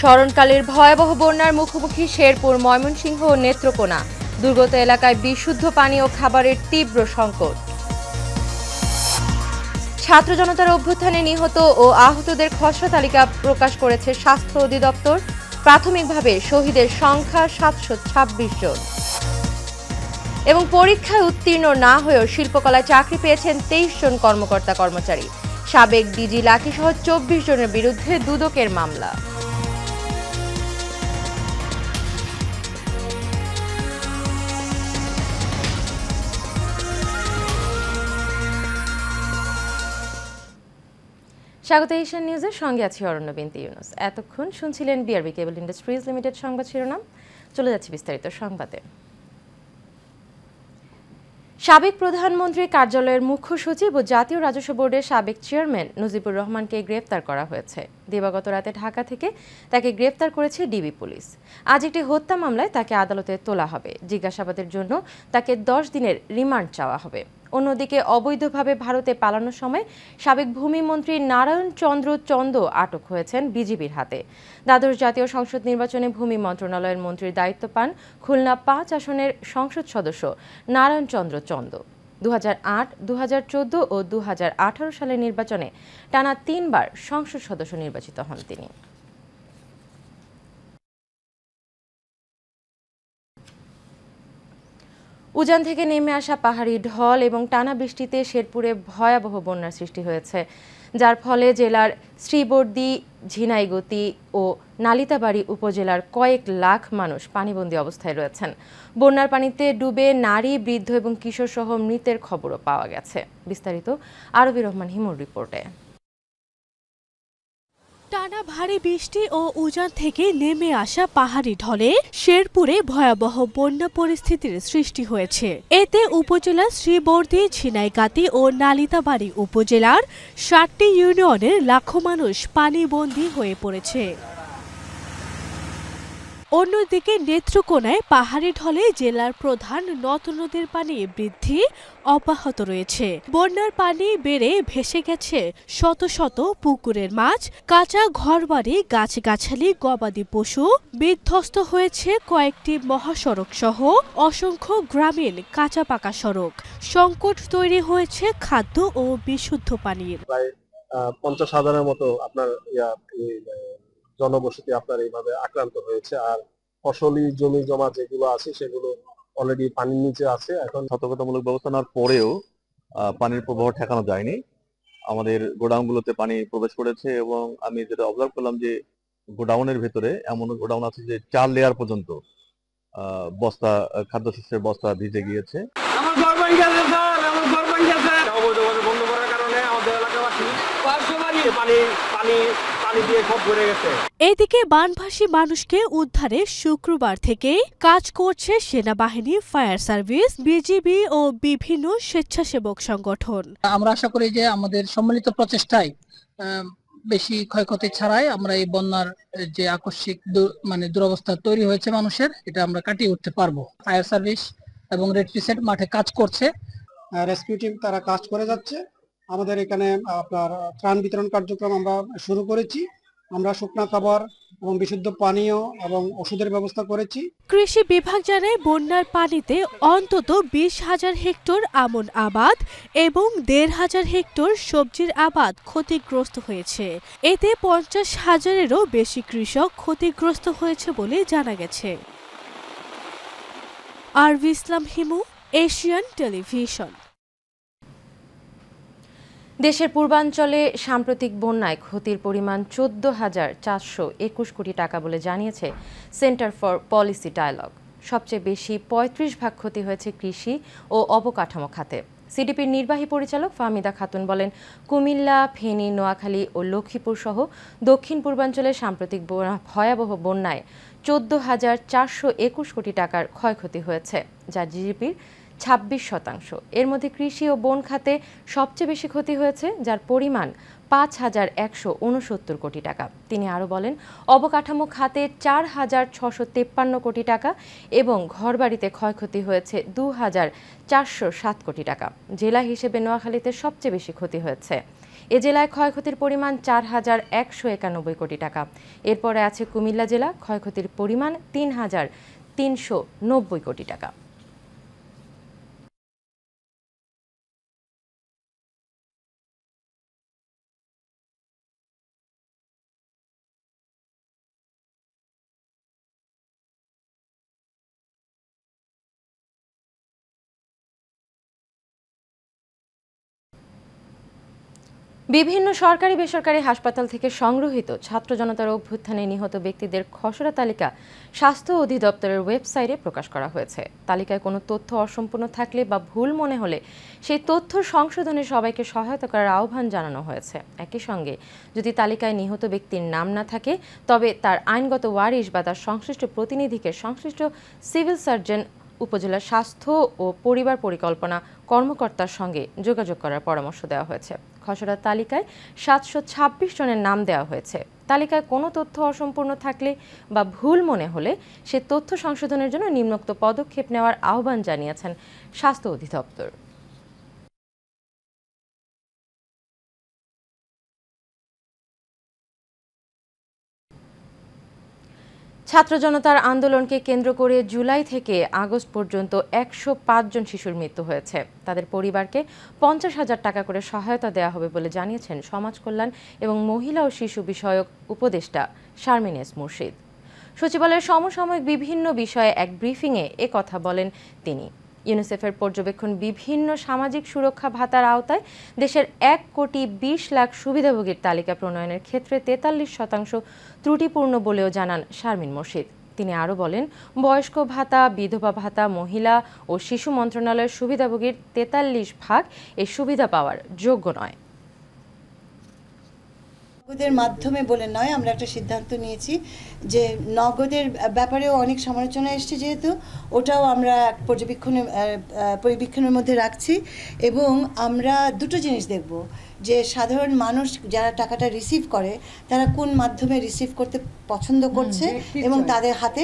স্মরণকালের ভয়াবহ বন্যার মুখোমুখি শেরপুর ময়মনসিংহ ও নেত্রকোনা দুর্গত এলাকায় বিশুদ্ধ পানি ও খাবারের তীব্র সংকট ছাত্র জনতার অভ্যুত্থানে নিহত ও আহতদের খসড়া তালিকা প্রকাশ করেছে স্বাস্থ্য অধিদপ্তর প্রাথমিকভাবে শহীদের সংখ্যা সাতশো ছাব্বিশ জন এবং পরীক্ষায় উত্তীর্ণ না হয়েও শিল্পকলায় চাকরি পেয়েছেন তেইশ জন কর্মকর্তা কর্মচারী সাবেক ডিজি লাকিসহ চব্বিশ জনের বিরুদ্ধে দুদকের মামলা স্বাগত এশিয়ান নিউজের সঙ্গে আছি অরণ্য বিনতি ইউনুস এতক্ষণ শুনছিলেন বিআরবি কেবল ইন্ডাস্ট্রিজ লিমিটেড সংবাদ শিরোনাম চলে যাচ্ছি বিস্তারিত সংবাদে সাবেক প্রধানমন্ত্রীর কার্যালয়ের মুখ্য সচিব ও জাতীয় রাজস্ব বোর্ডের সাবেক চেয়ারম্যান নজিবুর রহমানকে গ্রেপ্তার করা হয়েছে দিবাগত রাতে ঢাকা থেকে তাকে গ্রেপ্তার করেছে ডিবি পুলিশ আজ একটি হত্যা মামলায় তাকে আদালতে তোলা হবে জিজ্ঞাসাবাদের জন্য তাকে দশ দিনের রিমান্ড চাওয়া হবে অন্যদিকে অবৈধভাবে ভারতে পালানোর সময় সাবেক ভূমিমন্ত্রী নারায়ণ চন্দ্র চন্দ আটক হয়েছেন বিজিবির হাতে দ্বাদশ জাতীয় সংসদ নির্বাচনে ভূমি মন্ত্রণালয়ের মন্ত্রীর দায়িত্ব পান খুলনা পাঁচ আসনের সংসদ সদস্য নারায়ণ চন্দ্র চন্দ দু হাজার ও দু সালের নির্বাচনে টানা তিনবার সংসদ সদস্য নির্বাচিত হন তিনি উজান থেকে নেমে আসা পাহাড়ি ঢল এবং টানা বৃষ্টিতে শেরপুরে ভয়াবহ বন্যার সৃষ্টি হয়েছে যার ফলে জেলার শ্রীবর্দি ঝিনাইগতি ও নালিতাবাড়ি উপজেলার কয়েক লাখ মানুষ পানিবন্দী অবস্থায় রয়েছেন বন্যার পানিতে ডুবে নারী বৃদ্ধ এবং কিশোরসহ মৃতের খবরও পাওয়া গেছে বিস্তারিত আরবি রহমান হিমুর রিপোর্টে টানা ভারী বৃষ্টি ও উজান থেকে নেমে আসা পাহাড়ি ঢলে শেরপুরে ভয়াবহ বন্যা পরিস্থিতির সৃষ্টি হয়েছে এতে উপজেলার শ্রীবর্দী ঝিনাইগাতি ও নালিতাবাড়ি উপজেলার ষাটটি ইউনিয়নের লাখো মানুষ পানিবন্দী হয়ে পড়েছে অন্যদিকে নেত্রকোনায় পাহাড়ি ঢলে জেলার প্রধান নদ নদীর পানি বৃদ্ধি অব্যাহত রয়েছে বন্যার পানি বেড়ে ভেসে গেছে শত শত পুকুরের মাছ কাঁচা ঘরবাড়ি গাছগাছালি গবাদি পশু বিধ্বস্ত হয়েছে কয়েকটি মহাসড়ক সহ অসংখ্য গ্রামীণ কাঁচা পাকা সড়ক সংকট তৈরি হয়েছে খাদ্য ও বিশুদ্ধ পানির পঞ্চাশ হাজারের মতো আপনার জনবসতি আপনার এইভাবে আক্রান্ত হয়েছে আর ফসলি জমি জমা যেগুলো আছে সেগুলো অলরেডি পানির নিচে আছে এখন সতর্কতামূলক ব্যবস্থা নেওয়ার পরেও পানির প্রবাহ ঠেকানো যায়নি আমাদের গোডাউনগুলোতে পানি প্রবেশ করেছে এবং আমি যেটা অবজার্ভ করলাম যে গোডাউনের ভেতরে এমন গোডাউন আছে যে চার লেয়ার পর্যন্ত বস্তা খাদ্যশস্যের বস্তা ভিজে গিয়েছে পানি পানি এদিকে বানভাসী মানুষকে উদ্ধারে শুক্রবার থেকে কাজ করছে সেনাবাহিনী ফায়ার সার্ভিস বিজিবি ও বিভিন্ন স্বেচ্ছাসেবক সংগঠন আমরা আশা করি যে আমাদের সম্মিলিত প্রচেষ্টায় বেশি ক্ষয়ক্ষতি ছাড়াই আমরা এই বন্যার যে আকস্মিক মানে দুরবস্থা তৈরি হয়েছে মানুষের এটা আমরা কাটিয়ে উঠতে পারবো ফায়ার সার্ভিস এবং রেড মাঠে কাজ করছে রেস্কিউ টিম তারা কাজ করে যাচ্ছে আমাদের এখানে আপনার ত্রাণ বিতরণ কার্যক্রম আমরা শুরু করেছি আমরা শুকনা খাবার এবং বিশুদ্ধ পানীয় এবং ওষুধের ব্যবস্থা করেছি কৃষি বিভাগ জানায় বন্যার পানিতে অন্তত বিশ হাজার হেক্টর আমন আবাদ এবং দেড় হাজার হেক্টর সবজির আবাদ ক্ষতিগ্রস্ত হয়েছে এতে পঞ্চাশ হাজারেরও বেশি কৃষক ক্ষতিগ্রস্ত হয়েছে বলে জানা গেছে আরভি ইসলাম হিমু এশিয়ান টেলিভিশন দেশের পূর্বাঞ্চলে সাম্প্রতিক বন্যায় ক্ষতির পরিমাণ চোদ্দ হাজার চারশো একুশ কোটি টাকা বলে জানিয়েছে সেন্টার ফর পলিসি ডায়ালগ সবচেয়ে বেশি ৩৫ ভাগ ক্ষতি হয়েছে কৃষি ও অবকাঠামো খাতে সিডিপির নির্বাহী পরিচালক ফাহমিদা খাতুন বলেন কুমিল্লা ফেনী নোয়াখালী ও লক্ষ্মীপুর সহ দক্ষিণ পূর্বাঞ্চলে সাম্প্রতিক ভয়াবহ বন্যায় চোদ্দ হাজার চারশো একুশ কোটি টাকার ক্ষয়ক্ষতি হয়েছে যা জিডিপির ২৬ শতাংশ এর মধ্যে কৃষি ও বন খাতে সবচেয়ে বেশি ক্ষতি হয়েছে যার পরিমাণ পাঁচ হাজার একশো উনসত্তর কোটি টাকা তিনি আরও বলেন অবকাঠামো খাতে চার হাজার ছশো তেপ্পান্ন কোটি টাকা এবং ঘরবাড়িতে ক্ষয়ক্ষতি হয়েছে দু হাজার চারশো সাত কোটি টাকা জেলা হিসেবে নোয়াখালীতে সবচেয়ে বেশি ক্ষতি হয়েছে এ জেলায় ক্ষয়ক্ষতির পরিমাণ চার হাজার একশো একানব্বই কোটি টাকা এরপরে আছে কুমিল্লা জেলা ক্ষয়ক্ষতির পরিমাণ তিন হাজার তিনশো নব্বই কোটি টাকা বিভিন্ন সরকারি বেসরকারি হাসপাতাল থেকে সংগ্রহীত ছাত্র জনতার অভ্যুত্থানে নিহত ব্যক্তিদের খসড়া তালিকা স্বাস্থ্য অধিদপ্তরের ওয়েবসাইটে প্রকাশ করা হয়েছে তালিকায় কোনো তথ্য অসম্পূর্ণ থাকলে বা ভুল মনে হলে সেই তথ্য সংশোধনে সবাইকে সহায়তা করার আহ্বান জানানো হয়েছে একই সঙ্গে যদি তালিকায় নিহত ব্যক্তির নাম না থাকে তবে তার আইনগত ওয়ারিশ বা তার সংশ্লিষ্ট প্রতিনিধিকে সংশ্লিষ্ট সিভিল সার্জন উপজেলার স্বাস্থ্য ও পরিবার পরিকল্পনা কর্মকর্তার সঙ্গে যোগাযোগ করার পরামর্শ দেওয়া হয়েছে খসড়া তালিকায় সাতশো ছাব্বিশ জনের নাম দেওয়া হয়েছে তালিকায় কোনো তথ্য অসম্পূর্ণ থাকলে বা ভুল মনে হলে সে তথ্য সংশোধনের জন্য নিম্নোক্ত পদক্ষেপ নেওয়ার আহ্বান জানিয়েছেন স্বাস্থ্য অধিদপ্তর ছাত্র জনতার আন্দোলনকে কেন্দ্র করে জুলাই থেকে আগস্ট পর্যন্ত একশো জন শিশুর মৃত্যু হয়েছে তাদের পরিবারকে পঞ্চাশ হাজার টাকা করে সহায়তা দেওয়া হবে বলে জানিয়েছেন সমাজ কল্যাণ এবং মহিলা ও শিশু বিষয়ক উপদেষ্টা শারমিন এস মুর্শিদ সচিবালয়ের সমসাময়িক বিভিন্ন বিষয়ে এক ব্রিফিংয়ে কথা বলেন তিনি ইউনিসেফের পর্যবেক্ষণ বিভিন্ন সামাজিক সুরক্ষা ভাতার আওতায় দেশের এক কোটি বিশ লাখ সুবিধাভোগীর তালিকা প্রণয়নের ক্ষেত্রে তেতাল্লিশ শতাংশ ত্রুটিপূর্ণ বলেও জানান শারমিন মুর্শিদ তিনি আরও বলেন বয়স্ক ভাতা বিধবা ভাতা মহিলা ও শিশু মন্ত্রণালয়ের সুবিধাভোগীর তেতাল্লিশ ভাগ এই সুবিধা পাওয়ার যোগ্য নয় নগদের মাধ্যমে বলে নয় আমরা একটা সিদ্ধান্ত নিয়েছি যে নগদের ব্যাপারেও অনেক সমালোচনা এসছে যেহেতু ওটাও আমরা এক পর্যবেক্ষণের পরিবেক্ষণের মধ্যে রাখছি এবং আমরা দুটো জিনিস দেখব যে সাধারণ মানুষ যারা টাকাটা রিসিভ করে তারা কোন মাধ্যমে রিসিভ করতে পছন্দ করছে হ্যাঁ, এবং তাদের হাতে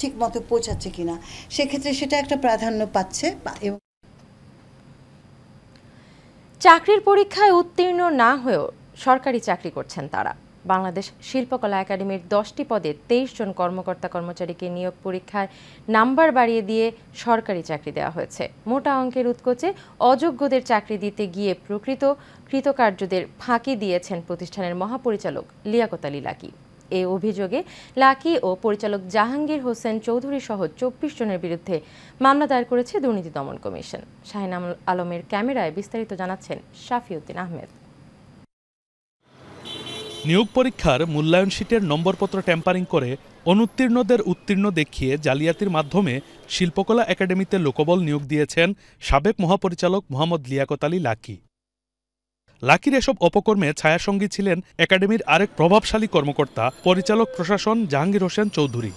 ঠিক মতো পৌঁছাচ্ছে কিনা সেক্ষেত্রে সেটা একটা প্রাধান্য পাচ্ছে এবং চাকরির পরীক্ষায় উত্তীর্ণ না হয়েও সরকারি চাকরি করছেন তারা বাংলাদেশ শিল্পকলা একাডেমির দশটি পদে তেইশ জন কর্মকর্তা কর্মচারীকে নিয়োগ পরীক্ষায় নাম্বার বাড়িয়ে দিয়ে সরকারি চাকরি দেওয়া হয়েছে মোটা অঙ্কের উৎকোচে অযোগ্যদের চাকরি দিতে গিয়ে প্রকৃত কৃতকার্যদের ফাঁকি দিয়েছেন প্রতিষ্ঠানের মহাপরিচালক লিয়াকত আলী লাকি এ অভিযোগে লাকি ও পরিচালক জাহাঙ্গীর হোসেন চৌধুরী সহ চব্বিশ জনের বিরুদ্ধে মামলা দায়ের করেছে দুর্নীতি দমন কমিশন শাহিন আলমের ক্যামেরায় বিস্তারিত জানাচ্ছেন শাফিউদ্দিন আহমেদ নিয়োগ পরীক্ষার মূল্যায়ন শীটের নম্বরপত্র ট্যাম্পারিং করে অনুত্তীর্ণদের উত্তীর্ণ দেখিয়ে জালিয়াতির মাধ্যমে শিল্পকলা একাডেমিতে লোকবল নিয়োগ দিয়েছেন সাবেক মহাপরিচালক মোহাম্মদ লিয়াকত আলী লাকি লাকির এসব অপকর্মে ছায়াসঙ্গী ছিলেন একাডেমির আরেক প্রভাবশালী কর্মকর্তা পরিচালক প্রশাসন জাহাঙ্গীর হোসেন চৌধুরী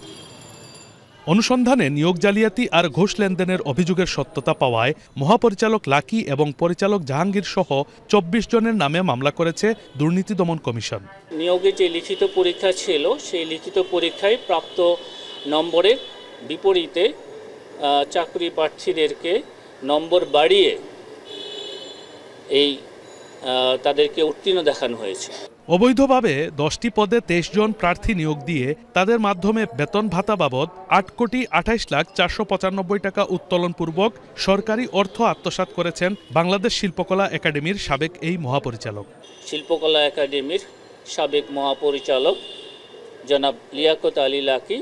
অনুসন্ধানে নিয়োগ জালিয়াতি আর ঘোষ লেনদেনের অভিযোগের সত্যতা পাওয়ায় মহাপরিচালক লাকি এবং পরিচালক জাহাঙ্গীর সহ চব্বিশ জনের নামে মামলা করেছে দুর্নীতি দমন কমিশন নিয়োগে যে লিখিত পরীক্ষা ছিল সেই লিখিত পরীক্ষায় প্রাপ্ত নম্বরের বিপরীতে চাকরি প্রার্থীদেরকে নম্বর বাড়িয়ে এই তাদেরকে উত্তীর্ণ দেখানো হয়েছে অবৈধভাবে দশটি পদে তেইশ জন প্রার্থী নিয়োগ দিয়ে তাদের মাধ্যমে বেতন ভাতা বাবদ আট কোটি আঠাইশ লাখ চারশো পঁচানব্বই টাকা উত্তোলনপূর্বক সরকারি অর্থ আত্মসাত করেছেন বাংলাদেশ শিল্পকলা একাডেমির সাবেক এই মহাপরিচালক শিল্পকলা একাডেমির সাবেক মহাপরিচালক জনাব লিয়াকত আলী লাকি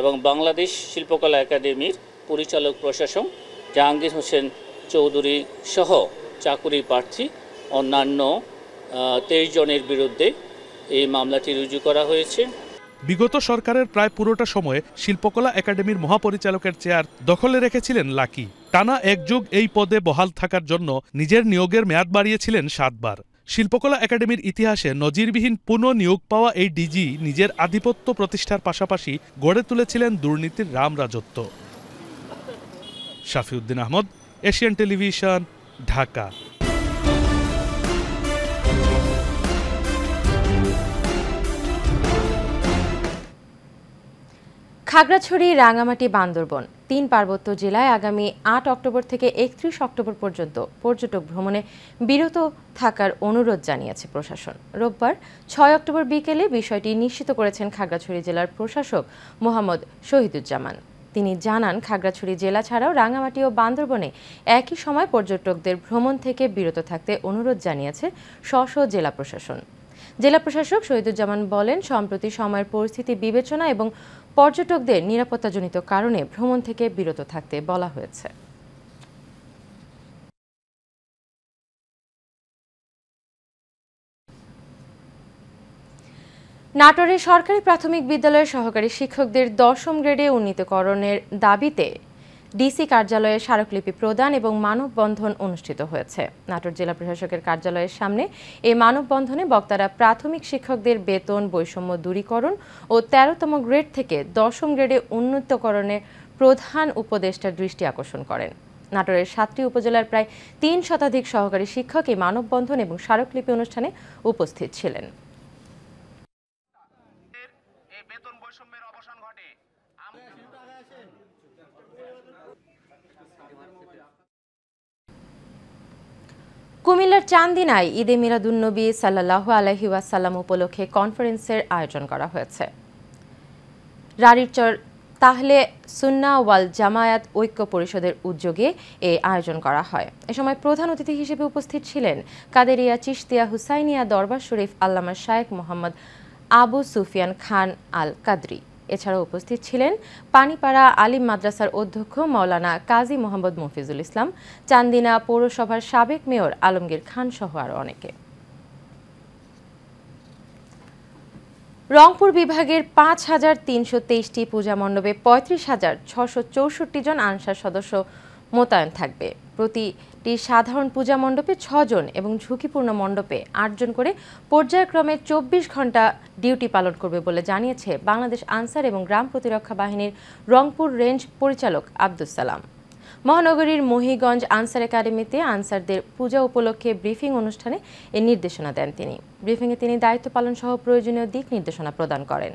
এবং বাংলাদেশ শিল্পকলা একাডেমির পরিচালক প্রশাসক জাহাঙ্গীর হোসেন চৌধুরী সহ চাকুরি প্রার্থী অন্যান্য তেইশ জনের বিরুদ্ধে এই মামলাটি রুজু করা হয়েছে বিগত সরকারের প্রায় পুরোটা সময়ে শিল্পকলা একাডেমির মহাপরিচালকের চেয়ার দখলে রেখেছিলেন লাকি টানা একযোগ এই পদে বহাল থাকার জন্য নিজের নিয়োগের মেয়াদ বাড়িয়েছিলেন সাতবার শিল্পকলা একাডেমির ইতিহাসে নজিরবিহীন পুনঃ নিয়োগ পাওয়া এই ডিজি নিজের আধিপত্য প্রতিষ্ঠার পাশাপাশি গড়ে তুলেছিলেন দুর্নীতির রাম রাজত্ব শাফিউদ্দিন আহমদ এশিয়ান টেলিভিশন ঢাকা খাগড়াছড়ি রাঙামাটি বান্দরবন তিন পার্বত্য জেলায় আগামী আট অক্টোবর থেকে একত্রিশ অক্টোবর পর্যন্ত পর্যটক ভ্রমণে বিরত থাকার অনুরোধ জানিয়েছে প্রশাসন রোববার ছয় অক্টোবর বিকেলে বিষয়টি নিশ্চিত করেছেন খাগড়াছড়ি জেলার প্রশাসক মোহাম্মদ শহীদুজ্জামান তিনি জানান খাগড়াছড়ি জেলা ছাড়াও রাঙামাটি ও বান্দরবনে একই সময় পর্যটকদের ভ্রমণ থেকে বিরত থাকতে অনুরোধ জানিয়েছে স্ব জেলা প্রশাসন জেলা প্রশাসক শহীদুজ্জামান বলেন সম্প্রতি সময়ের পরিস্থিতি বিবেচনা এবং পর্যটকদের নিরাপত্তাজনিত কারণে ভ্রমণ থেকে বিরত থাকতে বলা হয়েছে নাটোরে সরকারি প্রাথমিক বিদ্যালয়ের সহকারী শিক্ষকদের দশম গ্রেডে উন্নীতকরণের দাবিতে ডিসি কার্যালয়ে স্মারকলিপি প্রদান এবং মানববন্ধন অনুষ্ঠিত হয়েছে নাটোর জেলা প্রশাসকের কার্যালয়ের সামনে এই মানববন্ধনে বক্তারা প্রাথমিক শিক্ষকদের বেতন বৈষম্য দূরীকরণ ও তেরোতম গ্রেড থেকে দশম গ্রেডে উন্নতকরণের প্রধান উপদেষ্টার দৃষ্টি আকর্ষণ করেন নাটোরের সাতটি উপজেলার প্রায় তিন শতাধিক সহকারী শিক্ষক এই মানববন্ধন এবং স্মারকলিপি অনুষ্ঠানে উপস্থিত ছিলেন কুমিল্লার চান্দিনায় ঈদে মিলাদুন্নবী সাল্লাহু আলহি ওয়াসাল্লাম উপলক্ষে কনফারেন্সের আয়োজন করা হয়েছে রারিচর তাহলে সুন্না ওয়াল জামায়াত ঐক্য পরিষদের উদ্যোগে এ আয়োজন করা হয় এ সময় প্রধান অতিথি হিসেবে উপস্থিত ছিলেন কাদেরিয়া চিশতিয়া হুসাইনিয়া দরবার শরীফ আল্লামা শায়েক মোহাম্মদ আবু সুফিয়ান খান আল কাদরি এছাড়া উপস্থিত ছিলেন পানিপাড়া আলিম মাদ্রাসার অধ্যক্ষ মাওলানা কাজী মোহাম্মদ মফিজুল ইসলাম চান্দিনা পৌরসভার সাবেক মেয়র আলমগীর খান সহ আরও অনেকে রংপুর বিভাগের পাঁচ হাজার তিনশো তেইশটি পূজা মণ্ডপে পঁয়ত্রিশ হাজার ছশো চৌষট্টি জন আনসার সদস্য মোতায়েন থাকবে প্রতিটি সাধারণ পূজা মণ্ডপে ছজন এবং ঝুঁকিপূর্ণ মণ্ডপে আটজন করে পর্যায়ক্রমে চব্বিশ ঘন্টা ডিউটি পালন করবে বলে জানিয়েছে বাংলাদেশ আনসার এবং গ্রাম প্রতিরক্ষা বাহিনীর রংপুর রেঞ্জ পরিচালক আব্দুল সালাম মহানগরীর মহিগঞ্জ আনসার একাডেমিতে আনসারদের পূজা উপলক্ষে ব্রিফিং অনুষ্ঠানে এ নির্দেশনা দেন তিনি ব্রিফিংয়ে তিনি দায়িত্ব পালন সহ প্রয়োজনীয় দিক নির্দেশনা প্রদান করেন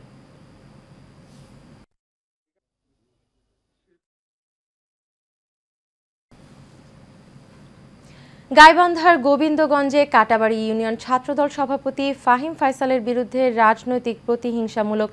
গাইবান্ধার গোবিন্দগঞ্জে কাটাবাড়ি ইউনিয়ন ছাত্রদল সভাপতি ফাহিম ফাইসালের বিরুদ্ধে রাজনৈতিক প্রতিহিংসামূলক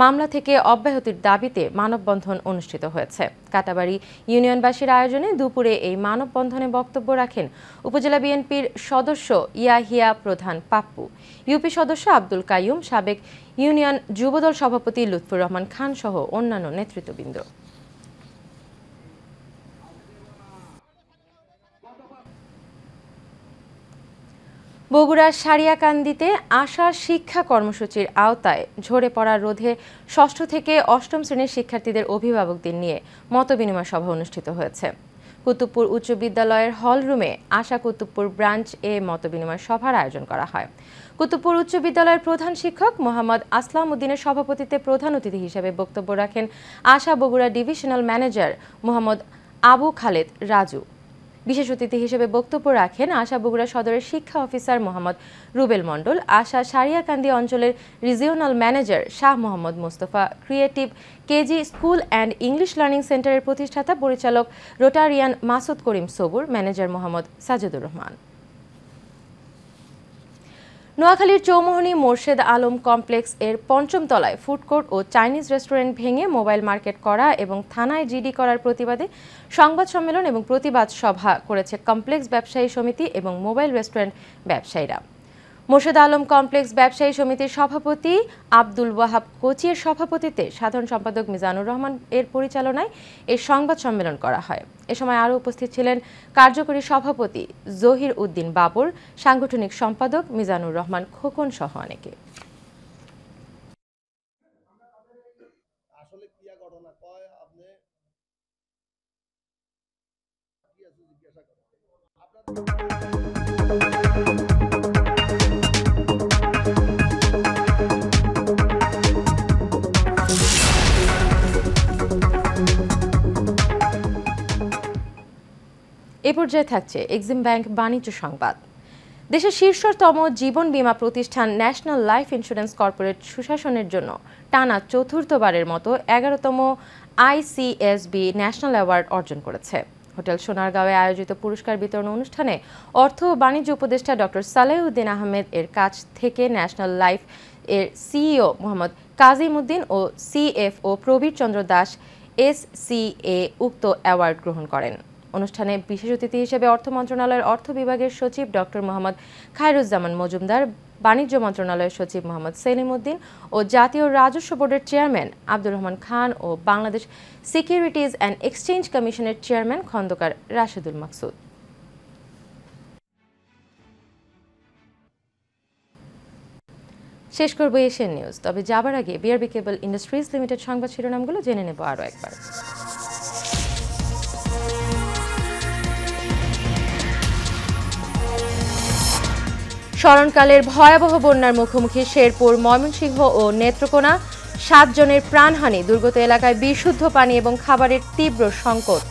মামলা থেকে অব্যাহতির দাবিতে মানববন্ধন অনুষ্ঠিত হয়েছে কাটাবাড়ি ইউনিয়নবাসীর আয়োজনে দুপুরে এই মানববন্ধনে বক্তব্য রাখেন উপজেলা বিএনপির সদস্য ইয়াহিয়া প্রধান পাপ্পু ইউপি সদস্য আব্দুল কাইয়ুম সাবেক ইউনিয়ন যুবদল সভাপতি লুৎফুর রহমান খান সহ অন্যান্য নেতৃত্ববৃন্দ বগুড়ার সারিয়াকান্দিতে আশা শিক্ষা কর্মসূচির আওতায় ঝরে পড়া রোধে ষষ্ঠ থেকে অষ্টম শ্রেণীর শিক্ষার্থীদের অভিভাবকদের নিয়ে মতবিনিময় সভা অনুষ্ঠিত হয়েছে কুতুবপুর উচ্চ বিদ্যালয়ের হলরুমে আশা কুতুবপুর ব্রাঞ্চ এ মতবিনিময় সভার আয়োজন করা হয় কুতুবপুর উচ্চ বিদ্যালয়ের প্রধান শিক্ষক মোহাম্মদ আসলাম উদ্দিনের সভাপতিত্বে প্রধান অতিথি হিসেবে বক্তব্য রাখেন আশা বগুড়া ডিভিশনাল ম্যানেজার মোহাম্মদ আবু খালেদ রাজু বিশেষ অতিথি হিসেবে বক্তব্য রাখেন আশা বগুড়া সদরের শিক্ষা অফিসার মোহাম্মদ রুবেল মণ্ডল আশা সারিয়াকান্দি অঞ্চলের regional manager Shah Mohammad Mostafa creative KG school and English learning সেন্টারের প্রতিষ্ঠাতা পরিচালক রোটারিয়ান মাসুদ করিম সবুর ম্যানেজার মোহাম্মদ সাজেদুর রহমান নোয়াখালীর চৌমোহনী মোর্শেদ আলম কমপ্লেক্স এর পঞ্চম তলায় ফুডকোর্ট ও চাইনিজ রেস্টুরেন্ট ভেঙে মোবাইল মার্কেট করা এবং থানায় জিডি করার প্রতিবাদে সংবাদ সম্মেলন এবং প্রতিবাদ সভা করেছে কমপ্লেক্স ব্যবসায়ী সমিতি এবং মোবাইল রেস্টুরেন্ট ব্যবসায়ীরা মোর্শেদ আলম কমপ্লেক্স ব্যবসায়ী সমিতির সভাপতি আব্দুল ওয়াহাব কোচির সভাপতিতে সাধারণ সম্পাদক মিজানুর রহমান এর পরিচালনায় এই সংবাদ সম্মেলন করা হয় এ সময় আরও উপস্থিত ছিলেন কার্যকরী সভাপতি জহির উদ্দিন বাবর সাংগঠনিক সম্পাদক মিজানুর রহমান খোকন সহ অনেকে জিজ্ঞাসা এ পর্যায়ে থাকছে এক্সিম ব্যাংক বাণিজ্য সংবাদ দেশের শীর্ষতম জীবন বীমা প্রতিষ্ঠান ন্যাশনাল লাইফ ইন্স্যুরেন্স কর্পোরেট সুশাসনের জন্য টানা চতুর্থবারের মতো এগারোতম আইসিএসবি ন্যাশনাল অ্যাওয়ার্ড অর্জন করেছে হোটেল সোনারগাঁওয়ে আয়োজিত পুরস্কার বিতরণ অনুষ্ঠানে অর্থ ও বাণিজ্য উপদেষ্টা ডক্টর সালেহউদ্দিন আহমেদ এর কাছ থেকে ন্যাশনাল লাইফ এর সিইও মোহাম্মদ কাজিমুদ্দিন ও সিএফও প্রবীর চন্দ্র দাস এসসিএ উক্ত অ্যাওয়ার্ড গ্রহণ করেন অনুষ্ঠানে বিশেষ অতিথি হিসেবে অর্থ মন্ত্রণালয়ের অর্থ বিভাগের সচিব ডক্টর মোহাম্মদ খায়রুজ্জামান মজুমদার বাণিজ্য মন্ত্রণালয়ের সচিব মোহাম্মদ সেলিম উদ্দিন ও জাতীয় রাজস্ব বোর্ডের চেয়ারম্যান আব্দুর রহমান খান ও বাংলাদেশ সিকিউরিটিজ অ্যান্ড এক্সচেঞ্জ কমিশনের চেয়ারম্যান খন্দকার রাশেদুল মাকসুদ শেষ করবো এশিয়ান নিউজ তবে যাবার আগে বিআরবি কেবল ইন্ডাস্ট্রিজ লিমিটেড সংবাদ শিরোনামগুলো জেনে নেব আরও একবার স্মরণকালের ভয়াবহ বন্যার মুখোমুখি শেরপুর ময়মনসিংহ ও নেত্রকোনা সাতজনের প্রাণহানি দুর্গত এলাকায় বিশুদ্ধ পানি এবং খাবারের তীব্র সংকট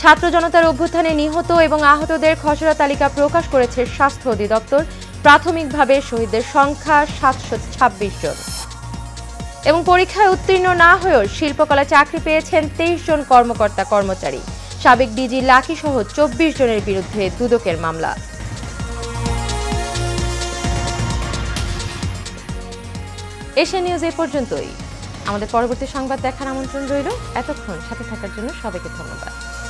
ছাত্র জনতার অভ্যুত্থানে নিহত এবং আহতদের খসড়া তালিকা প্রকাশ করেছে স্বাস্থ্য অধিদপ্তর প্রাথমিকভাবে শহীদদের সংখ্যা সাতশো ছাব্বিশ জন এবং পরীক্ষায় উত্তীর্ণ না হয়েও শিল্পকলা চাকরি পেয়েছেন তেইশ জন কর্মকর্তা কর্মচারী সাবেক ডিজি লাকি সহ চব্বিশ জনের বিরুদ্ধে দুদকের মামলা এশিয়া নিউজ এ পর্যন্তই আমাদের পরবর্তী সংবাদ দেখার আমন্ত্রণ রইল এতক্ষণ সাথে থাকার জন্য সবাইকে ধন্যবাদ